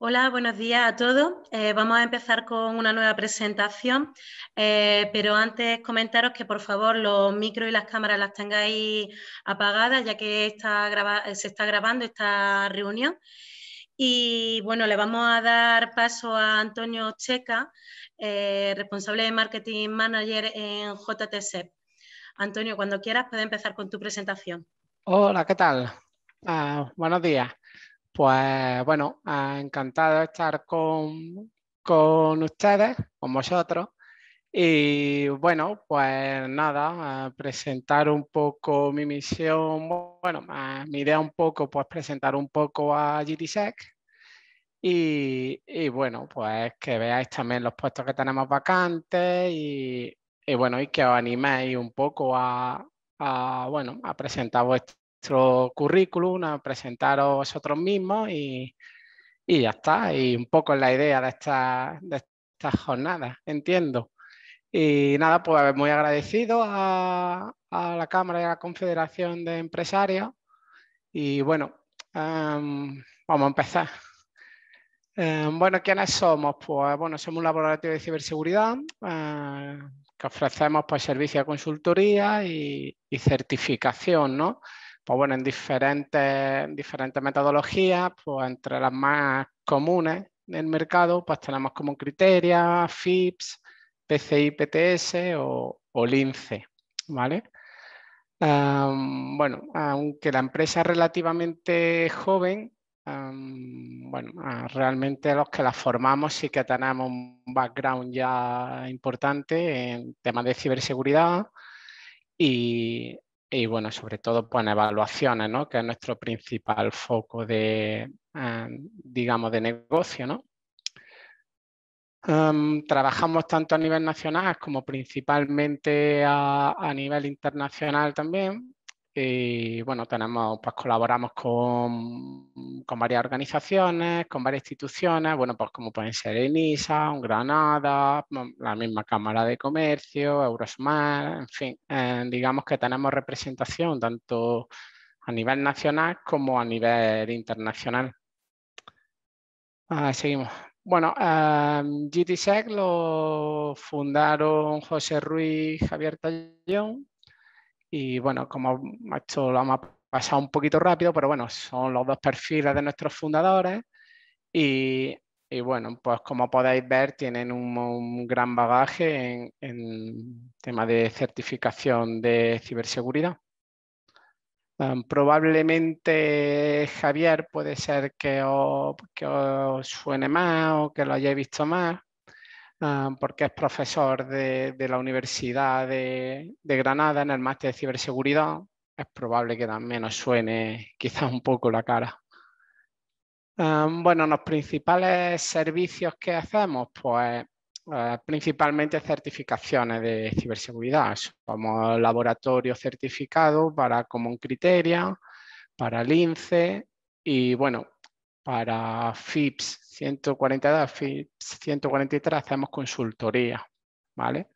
Hola, buenos días a todos. Eh, vamos a empezar con una nueva presentación, eh, pero antes comentaros que por favor los micros y las cámaras las tengáis apagadas, ya que eh, se está grabando esta reunión. Y bueno, le vamos a dar paso a Antonio Checa, responsable de Marketing Manager en JTC. Antonio, cuando quieras, puedes empezar con tu presentación. Hola, ¿qué tal? Ah, buenos días. Pues bueno, ah, encantado de estar con, ustedes, con vosotros. Y bueno, pues nada, presentar un poco mi misión, bueno, mi idea un poco, pues presentar un poco a GTSEC y, bueno, pues que veáis también los puestos que tenemos vacantes y, bueno, y que os animéis un poco a, bueno, a presentar vuestros nuestro currículum, a presentaros vosotros mismos y, ya está. Y un poco es la idea de esta jornada, entiendo. Y nada, pues muy agradecido a, la Cámara y a la Confederación de Empresarios. Y bueno, em, vamos a empezar. Em, bueno, ¿quiénes somos? Pues bueno, somos un laboratorio de ciberseguridad em, que ofrecemos pues, servicios de consultoría y, y certificación, ¿no? pues bueno, en diferentes, metodologías, pues entre las más comunes del mercado, pues tenemos como criteria FIPS, PCI, PTS o, LINCE, ¿vale? bueno, aunque la empresa es relativamente joven, bueno, realmente los que la formamos sí que tenemos un background ya importante en temas de ciberseguridad y y bueno, sobre todo pues, en evaluaciones, que es nuestro principal foco de, em, digamos, de negocio. ¿no? Em, trabajamos tanto a nivel nacional como principalmente a nivel internacional también. Y bueno, tenemos, pues colaboramos con, varias organizaciones, con varias instituciones, bueno, pues como pueden ser ENISA, Granada, mm, la misma Cámara de Comercio, Eurosmar, en fin, eh, digamos que tenemos representación tanto a nivel nacional como a nivel internacional. Ah, seguimos. Bueno, em, GTSEC lo fundaron José Ruiz, Javier Tallón, y bueno, como esto lo hemos pasado un poquito rápido, pero bueno, son los dos perfiles de nuestros fundadores. Y, bueno, pues como podéis ver, tienen un, gran bagaje en, en, tema de certificación de ciberseguridad. Em, probablemente Javier puede ser que os, que os suene más o que lo hayáis visto más. Ah, porque es profesor de, la Universidad de, Granada en el máster de ciberseguridad, es probable que también nos suene quizás un poco la cara. Ah, bueno, los principales servicios que hacemos, pues eh, principalmente certificaciones de ciberseguridad. Somos laboratorio certificado para común Criteria, para el INCE y bueno, para FIPS 142, FIPS 143 hacemos consultoría, ¿vale?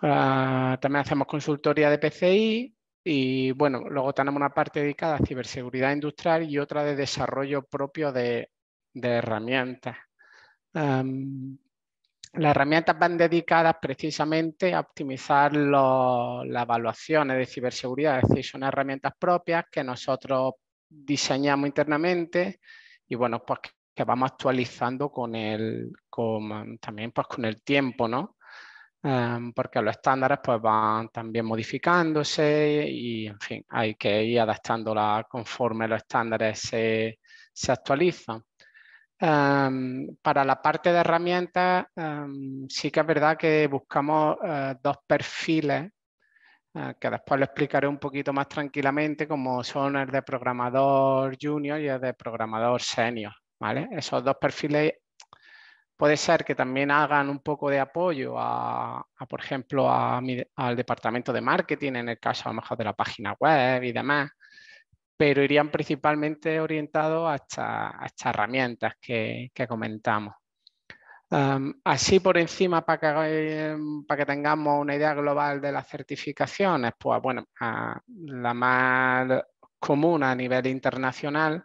Ah, también hacemos consultoría de PCI y, bueno, luego tenemos una parte dedicada a ciberseguridad industrial y otra de desarrollo propio de, herramientas. Em, las herramientas van dedicadas precisamente a optimizar las evaluaciones de ciberseguridad, es decir, son herramientas propias que nosotros diseñamos internamente y bueno, pues que vamos actualizando con el, también pues con el tiempo, ¿no? Em, porque los estándares pues van también modificándose y en fin, hay que ir adaptándola conforme los estándares se, actualizan. Em, para la parte de herramientas, em, sí que es verdad que buscamos eh, dos perfiles Ah, que después lo explicaré un poquito más tranquilamente, como son el de programador junior y el de programador senior. ¿vale? Esos dos perfiles puede ser que también hagan un poco de apoyo a, por ejemplo, al departamento de marketing, en el caso a lo mejor de la página web y demás, pero irían principalmente orientados a, estas herramientas que comentamos así por encima, para em, que, tengamos una idea global de las certificaciones, pues bueno, la más común a nivel internacional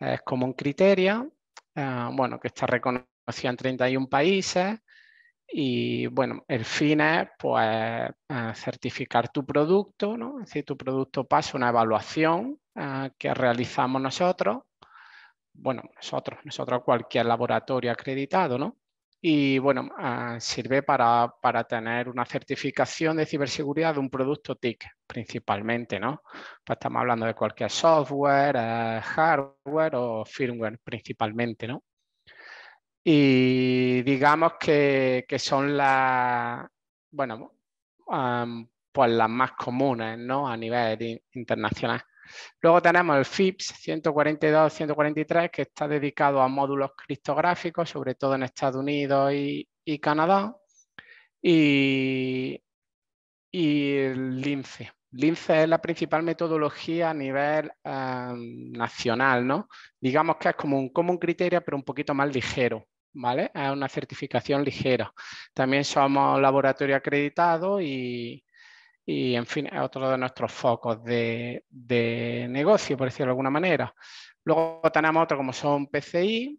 es como un criterio, ah, bueno, que está reconocido en 31 países y bueno, el fin es pues certificar tu producto, ¿no? Es decir, tu producto pasa una evaluación ah, que realizamos nosotros, bueno, nosotros, nosotros cualquier laboratorio acreditado, ¿no? y bueno, ah, sirve para, tener una certificación de ciberseguridad de un producto TIC principalmente, ¿no? Pues estamos hablando de cualquier software, eh, hardware o firmware principalmente, ¿no? Y digamos que, son las, bueno, pues las más comunes, ¿no? A nivel internacional. Luego tenemos el FIPS 142-143, que está dedicado a módulos criptográficos, sobre todo en Estados Unidos y, Canadá. Y, y el LINCE. LINCE es la principal metodología a nivel em, nacional, ¿no? Digamos que es como un común criterio, pero un poquito más ligero, Es una certificación ligera. También somos laboratorio acreditado y, y en fin, es otro de nuestros focos de, negocio, por decirlo de alguna manera. Luego tenemos otro como son PCI,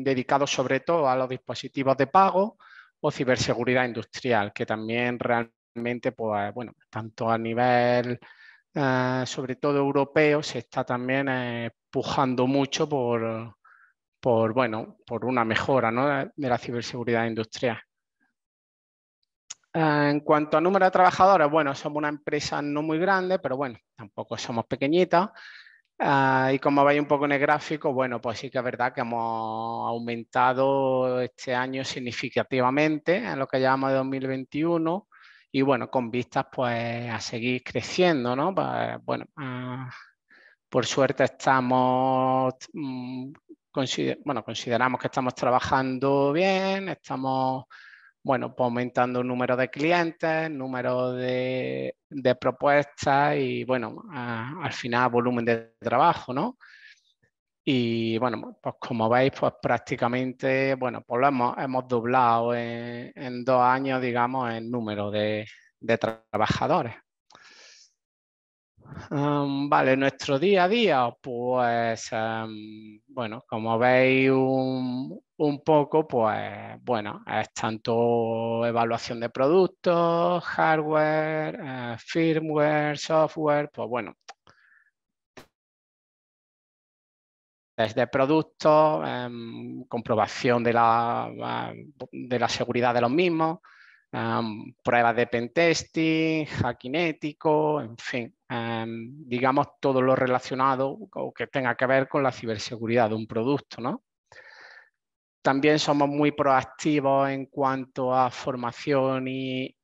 dedicados sobre todo a los dispositivos de pago o ciberseguridad industrial, que también realmente, pues bueno, tanto a nivel eh, sobre todo europeo, se está también eh, empujando pujando mucho por, por, bueno, por una mejora ¿no? de la ciberseguridad industrial. Eh, en cuanto a número de trabajadores, bueno, somos una empresa no muy grande, pero bueno, tampoco somos pequeñitas. Eh, y como veis un poco en el gráfico, bueno, pues sí que es verdad que hemos aumentado este año significativamente en lo que llamamos de 2021 y bueno, con vistas pues a seguir creciendo, ¿no? Pues, bueno, ah, por suerte estamos, mm, bueno, consideramos que estamos trabajando bien, estamos bueno, pues aumentando el número de clientes, número de, propuestas y, bueno, al final volumen de trabajo, ¿no? Y bueno, pues como veis, pues prácticamente, bueno, pues lo hemos, hemos doblado en, dos años, digamos, el número de trabajadores vale, nuestro día a día, pues em, bueno, como veis un, poco, pues bueno, es tanto evaluación de productos, hardware, eh, firmware, software, pues bueno. Desde productos, em, comprobación de la seguridad de los mismos, pruebas de pentesting, hacking ético, en fin, digamos todo lo relacionado o que tenga que ver con la ciberseguridad de un producto, ¿no? También somos muy proactivos en cuanto a formación y,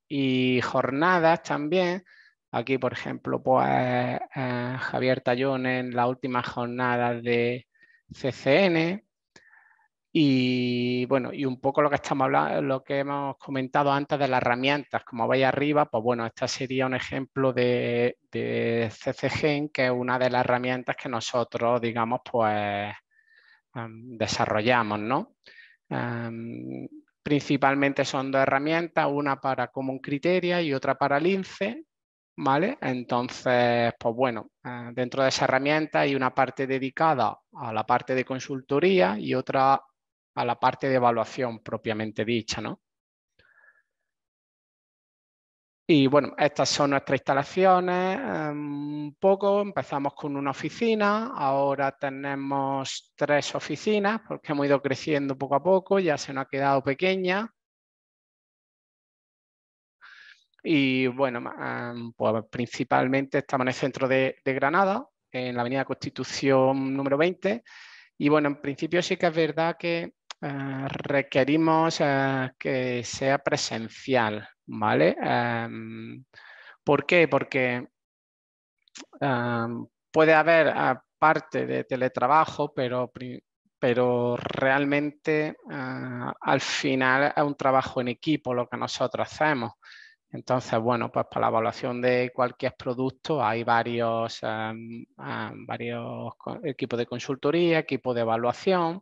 jornadas también. Aquí, por ejemplo, pues eh, Javier Tallón en la últimas jornada de CCN, y bueno, y un poco lo que estamos hablando, lo que hemos comentado antes de las herramientas, como veis arriba, pues bueno, este sería un ejemplo de, de CCGen, que es una de las herramientas que nosotros, digamos, pues em, desarrollamos, ¿no? Em, principalmente son dos herramientas, una para Common Criteria y otra para Lince, ¿vale? Entonces, pues bueno, eh, dentro de esa herramienta hay una parte dedicada a la parte de consultoría y otra a la parte de evaluación propiamente dicha. ¿no? Y bueno, estas son nuestras instalaciones. Em, un poco empezamos con una oficina, ahora tenemos tres oficinas porque hemos ido creciendo poco a poco, ya se nos ha quedado pequeña. Y bueno, em, pues principalmente estamos en el centro de, de Granada, en la Avenida Constitución número 20. Y bueno, en principio sí que es verdad que eh, requerimos eh, que sea presencial, ¿vale? Em, ¿Por qué? Porque em, puede haber eh, parte de teletrabajo, pero, realmente al final es un trabajo en equipo lo que nosotros hacemos. Entonces, bueno, pues para la evaluación de cualquier producto hay varios, em, varios equipos de consultoría, equipos de evaluación,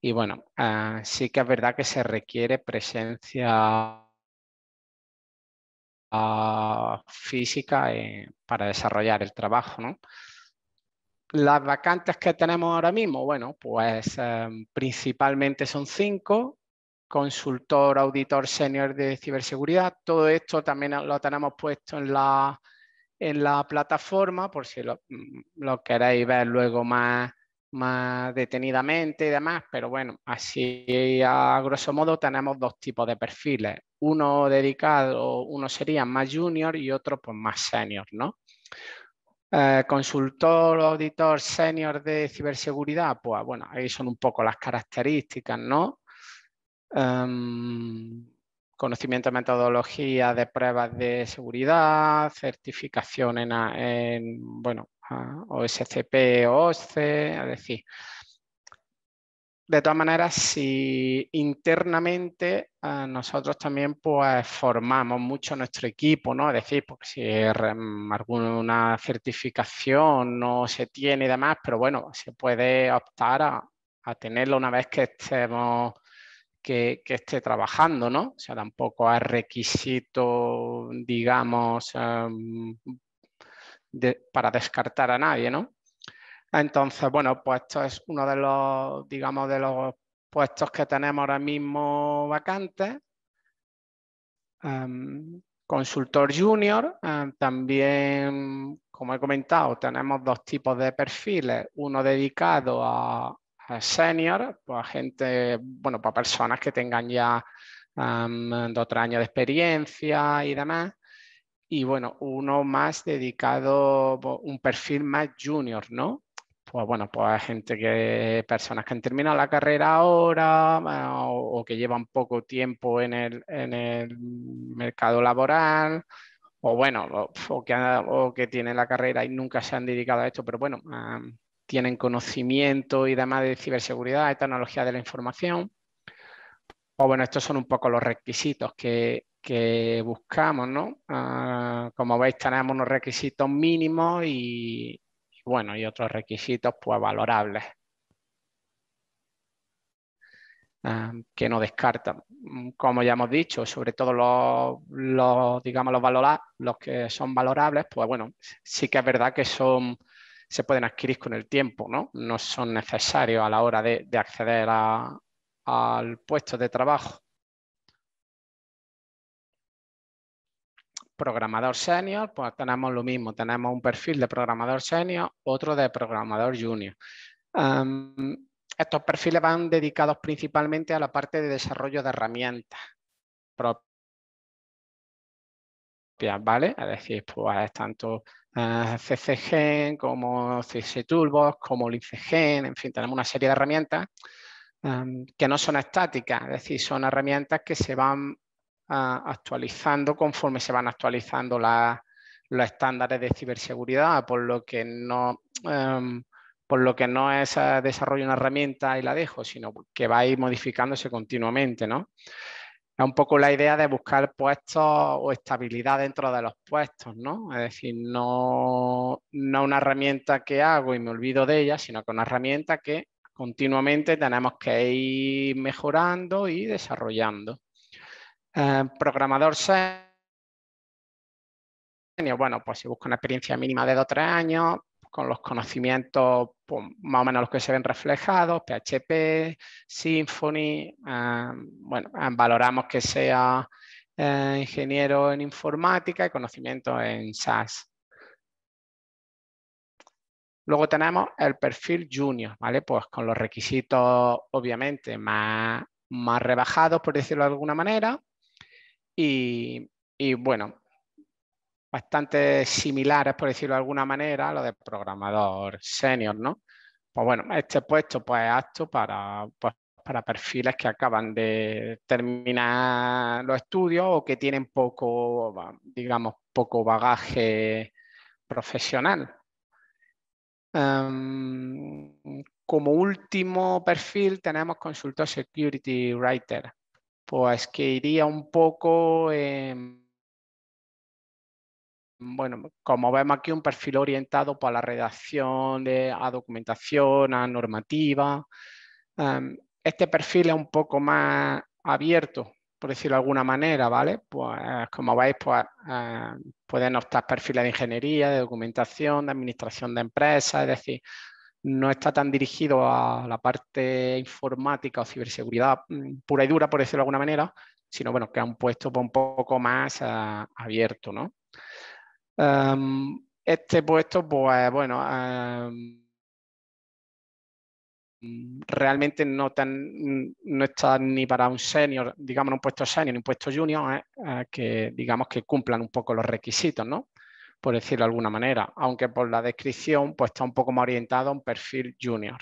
y bueno, ah, sí que es verdad que se requiere presencia ah, física eh, para desarrollar el trabajo, ¿no? Las vacantes que tenemos ahora mismo, bueno, pues em, principalmente son cinco, consultor, auditor senior de ciberseguridad, todo esto también lo tenemos puesto en la, en la plataforma por si lo, mm, lo queréis ver luego más más detenidamente y demás, pero bueno, así a grosso modo tenemos dos tipos de perfiles, uno dedicado, uno sería más junior y otro pues más senior, ¿no? Eh, consultor, auditor, senior de ciberseguridad, pues bueno, ahí son un poco las características, ¿no? Em, conocimiento de metodología de pruebas de seguridad, certificación en, bueno, OSCP, OSCE, es decir, de todas maneras, si internamente eh, nosotros también pues, formamos mucho nuestro equipo, ¿no? Es decir, porque si alguna certificación no se tiene y demás, pero bueno, se puede optar a, a una vez que estemos que, esté trabajando, ¿no? O sea, tampoco hay requisito, digamos, eh, mm, para descartar a nadie, ¿no? Entonces, bueno, pues esto es uno de los, digamos, de los puestos que tenemos ahora mismo vacantes. Em, consultor junior, em, también, como he comentado, tenemos dos tipos de perfiles, uno dedicado a, senior, pues a gente, bueno, para personas que tengan ya dos años de experiencia y demás. Y bueno, uno más dedicado, pues, un perfil más junior, ¿no? Pues bueno, pues gente que, personas que han terminado la carrera ahora o, que llevan poco tiempo en el, en el mercado laboral, o bueno, o, que, tienen la carrera y nunca se han dedicado a esto, pero bueno, tienen conocimiento y demás de ciberseguridad, de tecnología de la información. Pues bueno, estos son un poco los requisitos que, buscamos, ¿no? Ah, como veis, tenemos unos requisitos mínimos y, bueno, y otros requisitos pues valorables. Ah, que no descartan. Como ya hemos dicho, sobre todo los, digamos, los, valorables, los que son valorables, pues bueno, sí que es verdad que son se pueden adquirir con el tiempo, ¿no? No son necesarios a la hora de, acceder al puesto de trabajo. Programador senior, pues tenemos lo mismo, tenemos un perfil de programador senior, otro de programador junior. Em, estos perfiles van dedicados principalmente a la parte de desarrollo de herramientas ¿vale? Es decir, pues tanto Ah, CCGen, como CC como LiceGen, en fin, tenemos una serie de herramientas que no son estáticas, es decir, son herramientas que se van ah, actualizando conforme se van actualizando los estándares de ciberseguridad, por lo que no, em, por lo que no es ah, desarrollo una herramienta y la dejo, sino que va a ir modificándose continuamente, ¿no? es un poco la idea de buscar puestos o estabilidad dentro de los puestos, ¿no? Es decir, no, no una herramienta que hago y me olvido de ella, sino que una herramienta que continuamente tenemos que ir mejorando y desarrollando. Eh, programador senior, bueno, pues si busco una experiencia mínima de 2 o 3 años, con los conocimientos pues, más o menos los que se ven reflejados, PHP, Symfony, bueno, valoramos que sea eh, ingeniero en informática y conocimiento en SAS. Luego tenemos el perfil junior, ¿vale? Pues con los requisitos obviamente más, más rebajados, por decirlo de alguna manera. Y, y bueno, bastante similares, por decirlo de alguna manera, a lo de programador senior, ¿no? Pues bueno, este puesto pues, es apto para, pues, para perfiles que acaban de terminar los estudios o que tienen poco, digamos, poco bagaje profesional. Em, como último perfil tenemos consultor security writer, pues que iría un poco bueno, como vemos aquí, un perfil orientado para la redacción de, a documentación, a normativa. Em, este perfil es un poco más abierto, por decirlo de alguna manera, ¿vale? Pues como veis, pues, em, pueden optar perfiles de ingeniería, de documentación, de administración de empresas, es decir, no está tan dirigido a la parte informática o ciberseguridad mm, pura y dura, por decirlo de alguna manera, sino bueno, que es un puesto pues, un poco más eh, abierto, ¿no? Em, este puesto, pues bueno, em, realmente no, tan, no está ni para un senior, digamos un puesto senior ni un puesto junior, ¿eh? Eh, que digamos que cumplan un poco los requisitos, ¿no? Por decirlo de alguna manera, aunque por la descripción pues está un poco más orientado a un perfil junior.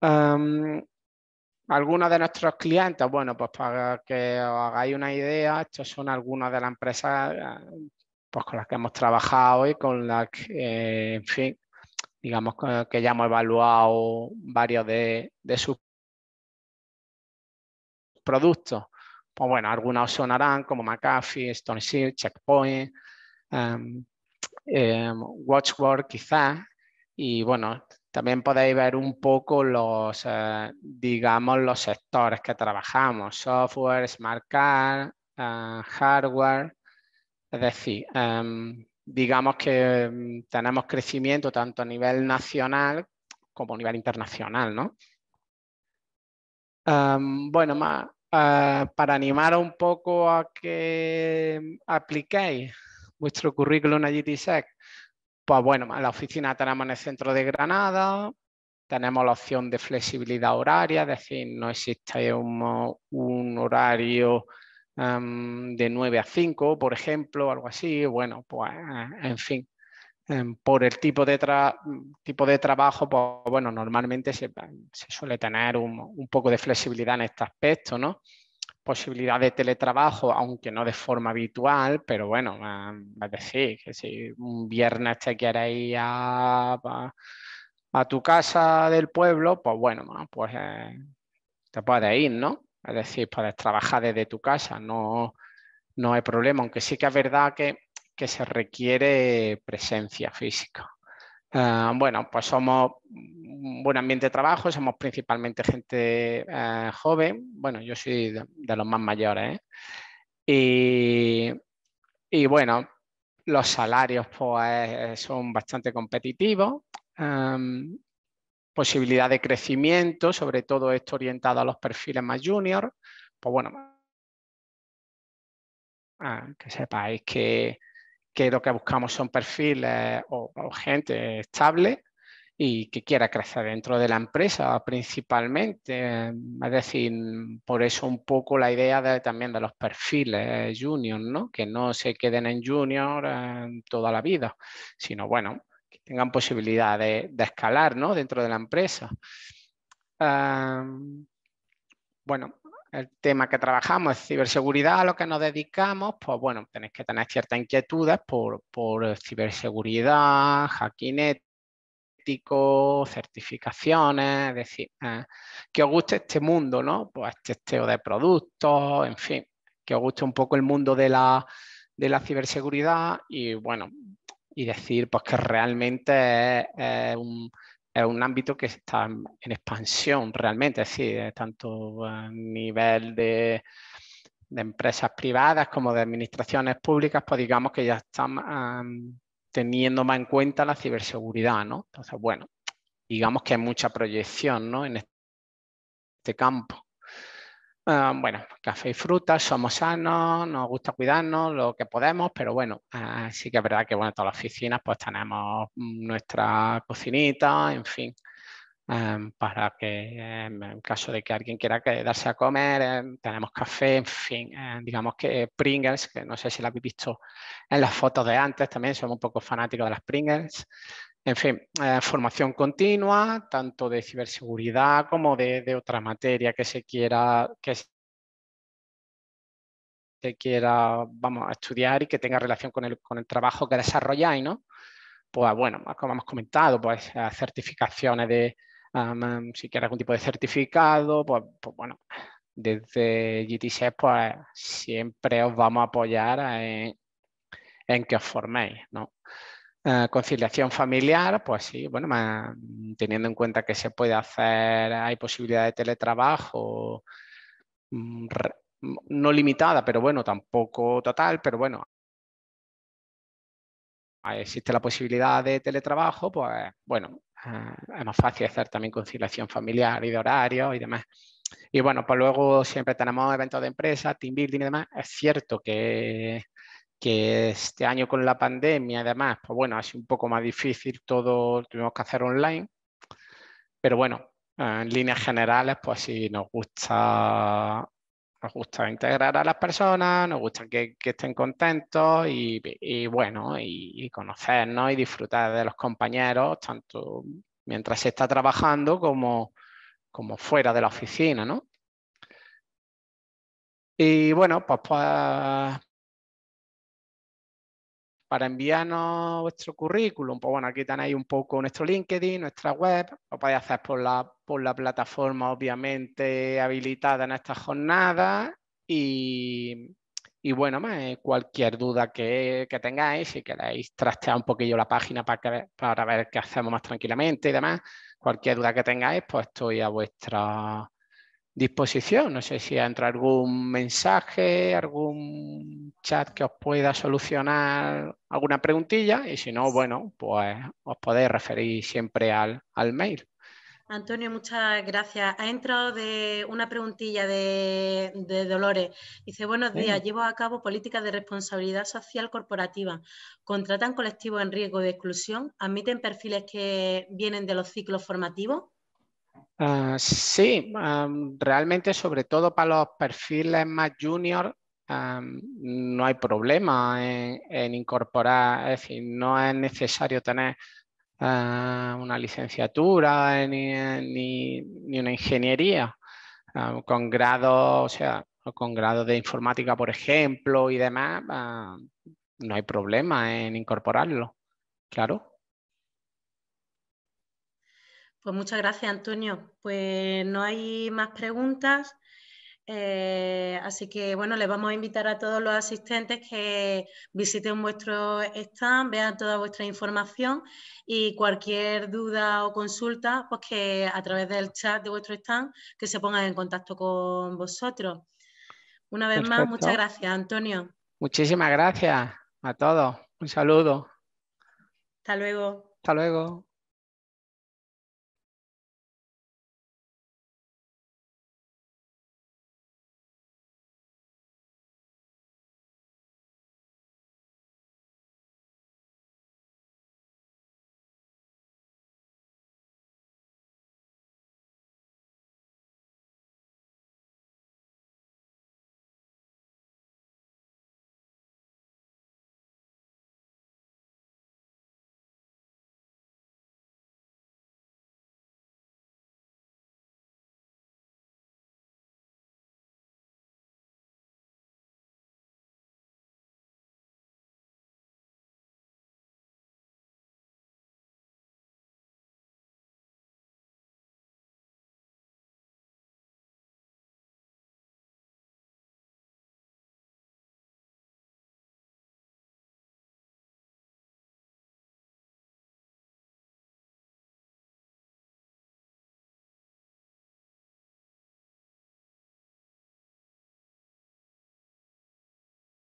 Em, algunos de nuestros clientes, bueno, pues para que os hagáis una idea, estos son algunos de las empresas eh, pues con las que hemos trabajado y con las que, eh, en fin, digamos que ya hemos evaluado varios de, sus productos. Pues bueno, algunos sonarán como McAfee, Stone Checkpoint, em, em, Watchword quizás. Y bueno, también podéis ver un poco los, eh, digamos, los sectores que trabajamos, software, smart card, eh, hardware, es decir, em, digamos que em, tenemos crecimiento tanto a nivel nacional como a nivel internacional, ¿no? Em, bueno, eh, para animar un poco a que apliquéis vuestro currículum a GTSEC, pues bueno, la oficina tenemos en el centro de Granada, tenemos la opción de flexibilidad horaria, es decir, no existe un, un horario de 9 a 5, por ejemplo, algo así. Bueno, pues ah, en fin, em, por el tipo de, tipo de trabajo, pues bueno, normalmente se, suele tener un, poco de flexibilidad en este aspecto, ¿no? posibilidad de teletrabajo, aunque no de forma habitual, pero bueno, es decir, que si un viernes te quieres ir a, a, tu casa del pueblo, pues bueno, pues eh, te puedes ir, ¿no? Es decir, puedes trabajar desde tu casa, no, hay problema, aunque sí que es verdad que, se requiere presencia física. Eh, bueno, pues somos un buen ambiente de trabajo, somos principalmente gente eh, joven, bueno, yo soy de, los más mayores, ¿eh? y, bueno, los salarios pues son bastante competitivos posibilidad de crecimiento, sobre todo esto orientado a los perfiles más junior, pues bueno, pues, ah, que sepáis que, que lo que buscamos son perfiles o, gente estable y que quiera crecer dentro de la empresa principalmente. Es decir, por eso un poco la idea también de los perfiles junior, ¿no? que no se queden en junior eh, toda la vida, sino bueno, tengan posibilidad de, escalar dentro de la empresa. bueno, el tema que trabajamos es ciberseguridad, a lo que nos dedicamos, pues bueno, tenéis que tener ciertas inquietudes por, ciberseguridad, hacking ético, certificaciones, es decir, eh, que os guste este mundo, ¿no? Pues este de productos, en fin, que os guste un poco el mundo de la, de la ciberseguridad y bueno, y decir pues, que realmente es, un, es un, ámbito que está en, expansión realmente, es decir, eh, tanto a nivel de, empresas privadas como de administraciones públicas, pues digamos que ya están teniendo más en cuenta la ciberseguridad, ¿no? Entonces, bueno, digamos que hay mucha proyección, ¿no? En este campo. Ah, bueno, café y frutas, somos sanos, nos gusta cuidarnos lo que podemos, pero bueno, ah, sí que es verdad que bueno, todas las oficinas pues tenemos mm, nuestra cocinita, en fin, em, para que em, en caso de que alguien quiera quedarse a comer, em, tenemos café, en fin, eh, digamos que Pringles, que no sé si la habéis visto en las fotos de antes, también somos un poco fanáticos de las Pringles. En fin, eh, formación continua, tanto de ciberseguridad como de, otra materia que se quiera, que se quiera vamos, a estudiar y que tenga relación con el, con el trabajo que desarrolláis, ¿no? Pues bueno, como hemos comentado, pues eh, certificaciones de, si quieres algún tipo de certificado, pues, pues bueno, desde gt pues, siempre os vamos a apoyar en, que os forméis, ¿no? Ah, conciliación familiar, pues sí, bueno, teniendo en cuenta que se puede hacer, hay posibilidad de teletrabajo mm, mm, no limitada, pero bueno, tampoco total, pero bueno, ah, existe la posibilidad de teletrabajo, pues bueno, ah, es más fácil hacer también conciliación familiar y de horario y demás. Y bueno, pues luego siempre tenemos eventos de empresa, team building y demás. Es cierto que que este año con la pandemia además, pues bueno, ha sido un poco más difícil todo, tuvimos que hacer online, pero bueno, en líneas generales, pues sí, nos gusta, nos gusta integrar a las personas, nos gusta que, estén contentos y, bueno, y, conocernos y disfrutar de los compañeros, tanto mientras se está trabajando como, como fuera de la oficina, ¿no? Y bueno, pues, pues para enviarnos vuestro currículum, pues bueno, aquí tenéis un poco nuestro LinkedIn, nuestra web, lo podéis hacer por la, por la plataforma obviamente habilitada en esta jornada... y, y bueno, más, eh, cualquier duda que, que, tengáis, si queréis trastear un poquillo la página para, que, para ver qué hacemos más tranquilamente y demás, cualquier duda que tengáis, pues estoy a vuestra disposición. No sé si entra algún mensaje, algún chat que os pueda solucionar alguna preguntilla y si no, bueno, pues os podéis referir siempre al, mail. Antonio, muchas gracias. Ha entrado de una preguntilla de, de Dolores. Dice, buenos días, llevo a cabo políticas de responsabilidad social corporativa. ¿Contratan colectivos en riesgo de exclusión? ¿Admiten perfiles que vienen de los ciclos formativos? Ah, sí, realmente sobre todo para los perfiles más junior no hay problema en, incorporar, es decir, no es necesario tener ah, una licenciatura ni, una ingeniería con grado, o sea, con grado de informática, por ejemplo, y demás, no hay problema en incorporarlo, claro. Pues muchas gracias, Antonio. Pues no hay más preguntas. Eh, así que bueno, les vamos a invitar a todos los asistentes que visiten vuestro stand, vean toda vuestra información y cualquier duda o consulta, pues que a través del chat de vuestro stand, que se pongan en contacto con vosotros. Una vez más, muchas gracias, Antonio. Muchísimas gracias a todos. Un saludo. Hasta luego. Hasta luego.